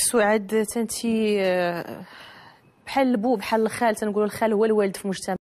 السعاد تنتي آه، بحال البو بحال الخال تنقولوا الخال هو الوالد في مجتمع